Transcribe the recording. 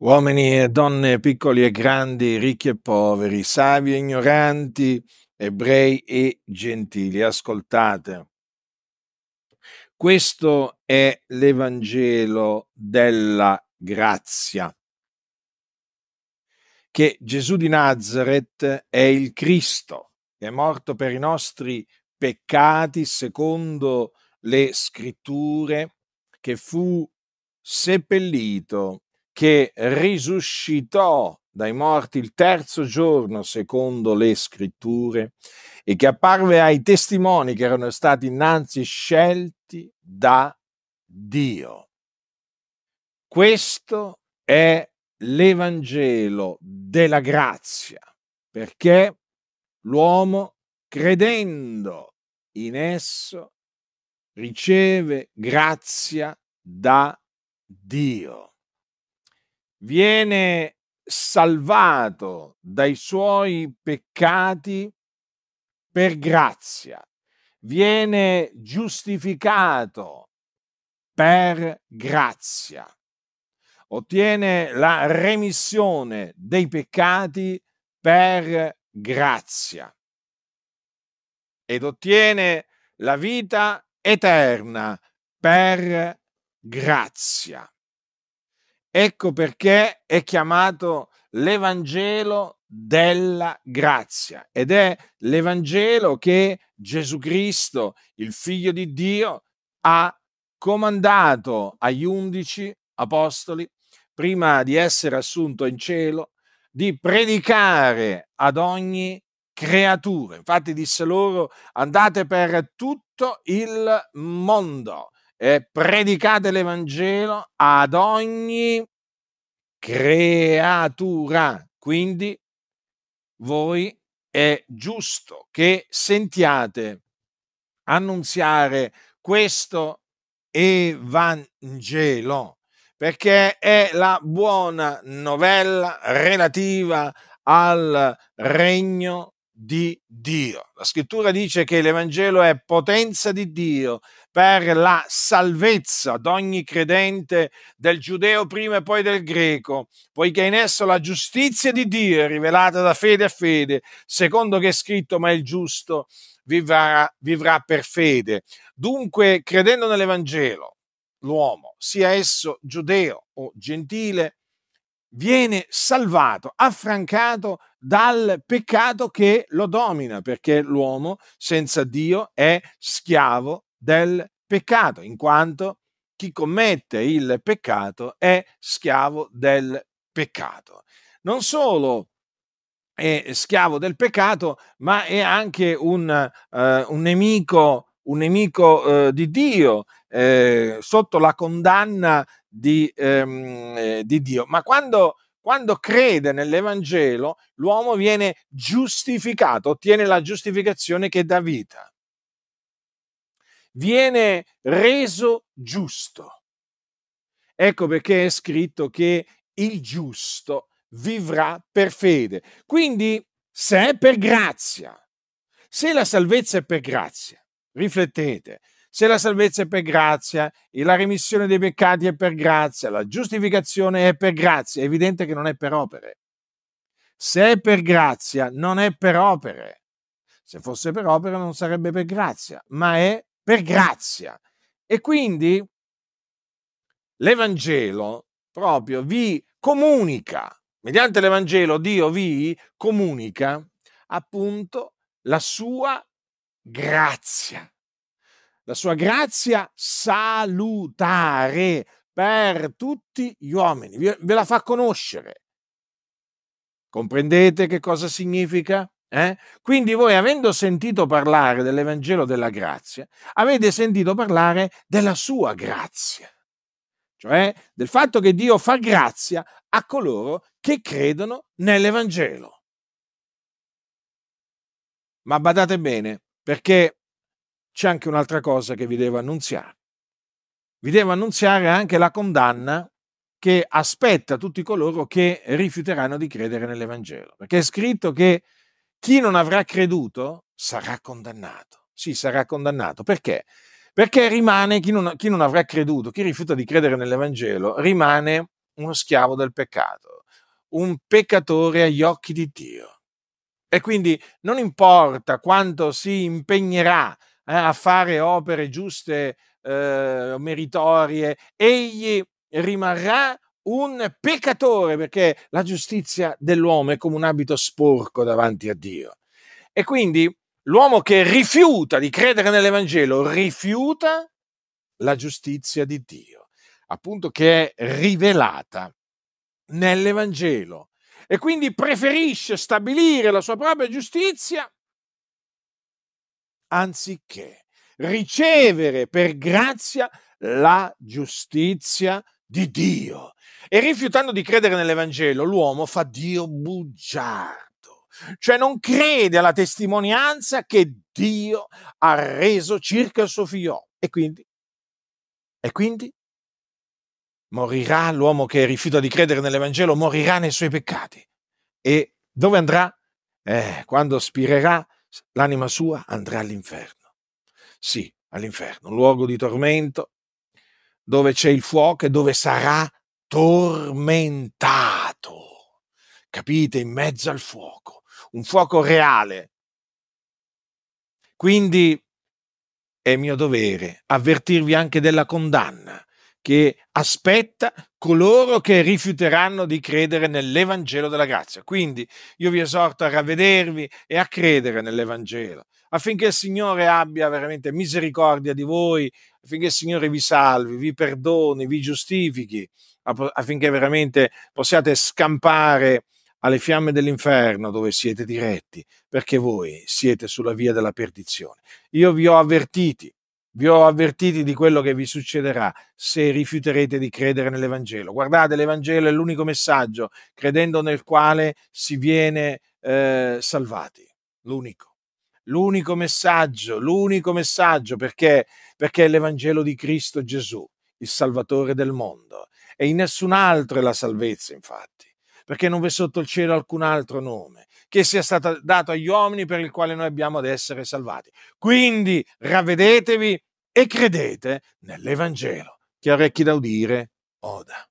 uomini e donne, piccoli e grandi, ricchi e poveri, savi e ignoranti, ebrei e gentili. Ascoltate. Questo è l'Evangelo della grazia, che Gesù di Nazareth è il Cristo, che è morto per i nostri peccati secondo le scritture, che fu seppellito che risuscitò dai morti il terzo giorno secondo le scritture e che apparve ai testimoni che erano stati innanzi scelti da Dio. Questo è l'Evangelo della grazia, perché l'uomo credendo in esso riceve grazia da Dio viene salvato dai suoi peccati per grazia, viene giustificato per grazia, ottiene la remissione dei peccati per grazia ed ottiene la vita eterna per grazia. Ecco perché è chiamato l'Evangelo della grazia ed è l'Evangelo che Gesù Cristo, il figlio di Dio, ha comandato agli undici apostoli, prima di essere assunto in cielo, di predicare ad ogni creatura. Infatti disse loro, andate per tutto il mondo eh, predicate l'Evangelo ad ogni creatura. Quindi voi è giusto che sentiate annunziare questo Evangelo, perché è la buona novella relativa al regno di Dio. La scrittura dice che l'Evangelo è potenza di Dio per la salvezza di ogni credente del giudeo prima e poi del greco, poiché in esso la giustizia di Dio è rivelata da fede a fede, secondo che è scritto, ma il giusto vivrà, vivrà per fede. Dunque, credendo nell'Evangelo, l'uomo, sia esso giudeo o gentile, viene salvato, affrancato dal peccato che lo domina, perché l'uomo senza Dio è schiavo del peccato, in quanto chi commette il peccato è schiavo del peccato. Non solo è schiavo del peccato, ma è anche un, eh, un nemico, un nemico eh, di Dio, eh, sotto la condanna di, ehm, eh, di Dio, ma quando, quando crede nell'Evangelo l'uomo viene giustificato, ottiene la giustificazione che dà vita, viene reso giusto. Ecco perché è scritto che il giusto vivrà per fede. Quindi, se è per grazia, se la salvezza è per grazia, riflettete, se la salvezza è per grazia, e la remissione dei peccati è per grazia, la giustificazione è per grazia, è evidente che non è per opere. Se è per grazia, non è per opere. Se fosse per opere non sarebbe per grazia, ma è per grazia. E quindi l'Evangelo proprio vi comunica, mediante l'Evangelo Dio vi comunica appunto la sua grazia la sua grazia salutare per tutti gli uomini, ve la fa conoscere. Comprendete che cosa significa? Eh? Quindi voi avendo sentito parlare dell'Evangelo della grazia, avete sentito parlare della sua grazia, cioè del fatto che Dio fa grazia a coloro che credono nell'Evangelo. Ma badate bene, perché c'è anche un'altra cosa che vi devo annunziare. Vi devo annunziare anche la condanna che aspetta tutti coloro che rifiuteranno di credere nell'Evangelo, perché è scritto che chi non avrà creduto sarà condannato. Sì, sarà condannato. Perché? Perché rimane chi non, chi non avrà creduto, chi rifiuta di credere nell'Evangelo, rimane uno schiavo del peccato, un peccatore agli occhi di Dio. E quindi non importa quanto si impegnerà eh, a fare opere giuste, eh, meritorie, egli rimarrà un peccatore perché la giustizia dell'uomo è come un abito sporco davanti a Dio. E quindi l'uomo che rifiuta di credere nell'Evangelo rifiuta la giustizia di Dio, appunto che è rivelata nell'Evangelo e quindi preferisce stabilire la sua propria giustizia anziché ricevere per grazia la giustizia di Dio. E rifiutando di credere nell'Evangelo, l'uomo fa Dio bugiardo cioè non crede alla testimonianza che Dio ha reso circa il suo figlio. E quindi? E quindi? Morirà l'uomo che rifiuta di credere nell'Evangelo, morirà nei suoi peccati. E dove andrà? Eh, quando spirerà l'anima sua andrà all'inferno. Sì, all'inferno, un luogo di tormento dove c'è il fuoco e dove sarà tormentato. Capite? In mezzo al fuoco, un fuoco reale. Quindi è mio dovere avvertirvi anche della condanna che aspetta coloro che rifiuteranno di credere nell'Evangelo della grazia. Quindi io vi esorto a ravvedervi e a credere nell'Evangelo, affinché il Signore abbia veramente misericordia di voi, affinché il Signore vi salvi, vi perdoni, vi giustifichi, affinché veramente possiate scampare alle fiamme dell'inferno dove siete diretti, perché voi siete sulla via della perdizione. Io vi ho avvertiti vi ho avvertiti di quello che vi succederà se rifiuterete di credere nell'Evangelo. Guardate, l'Evangelo è l'unico messaggio credendo nel quale si viene eh, salvati. L'unico. L'unico messaggio, l'unico messaggio perché, perché è l'Evangelo di Cristo Gesù, il Salvatore del mondo. E in nessun altro è la salvezza, infatti, perché non v'è sotto il cielo alcun altro nome che sia stato dato agli uomini per il quale noi abbiamo ad essere salvati. Quindi ravvedetevi e credete nell'Evangelo. Chi ha orecchi da udire, oda.